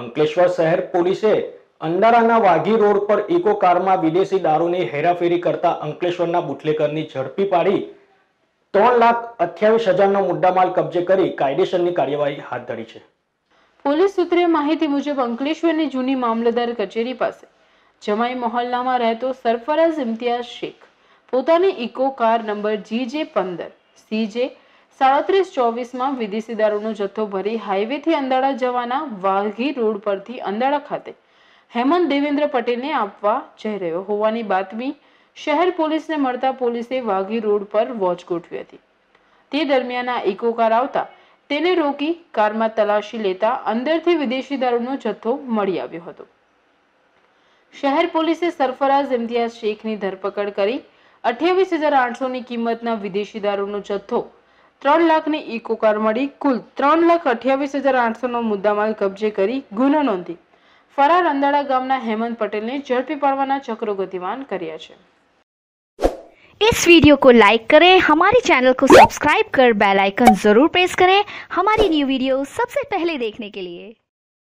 અંકલેશ્વર શહેર પોલીસે અંધારાના વાઘી રોડ પર ઇકો કારમાં વિદેશી દારૂની હેરાફેરી કરતા અંકલેશ્વરના બુટલેકરની ઝડપી પાડી ત્રણ લાખ અઠ્યાવીસ હજારનો મુદ્દામાલ કબજે કરી કાયદેસરની કાર્યવાહી હાથ ધરી છે પોલીસ સૂત્રે માહિતી મુજબ અંકલેશ્વરની જૂની મામલતદાર કચેરી પાસે જમાઈ મોહલ્લામાં રહેતો સરફરાઝ ઇમ્તિયાઝ શેખ પોતાની ઇકો કાર નંબર જી જે પંદર સી જે સાડત્રીસ ચોવીસમાં વિદેશી દારૂનો જથ્થો ભરી હાઈવેથી અંદાળા જવાના વાઘી રોડ પરથી અંદાળા ખાતે હેમંત દેવેન્દ્ર પટેલને આપવા જઈ રહ્યો હોવાની બાતમી શહેર પોલીસને મળતા પોલીસે વાઘી રોડ પર વોચ ગોઠવી હતી તે દરમિયાન આ ઇકો કાર આવતા તેને રોકી કારમાં તલાશી લેતા અંદરથી વિદેશી દારૂનો જથ્થો મળી આવ્યો હતો શહેર પોલીસે સરફરાઝ ઇમ્તિયાઝ શેખની ધરપકડ કરી અઠ્યાવીસ હજાર આઠસોની કિંમતના વિદેશી દારૂનો જથ્થો ત્રણ લાખની ઇકો કાર મળી કુલ ત્રણ લાખ અઠ્યાવીસ હજાર આઠસોનો મુદ્દામાલ કબજે કરી ગુનો નોંધી ફરાર અંદાળા ગામના હેમંત પટેલને ઝડપી પાડવાના ચક્રો ગતિમાન કર્યા છે इस वीडियो को लाइक करें हमारे चैनल को सब्सक्राइब कर बेल आइकन जरूर प्रेस करें हमारी न्यू वीडियो सबसे पहले देखने के लिए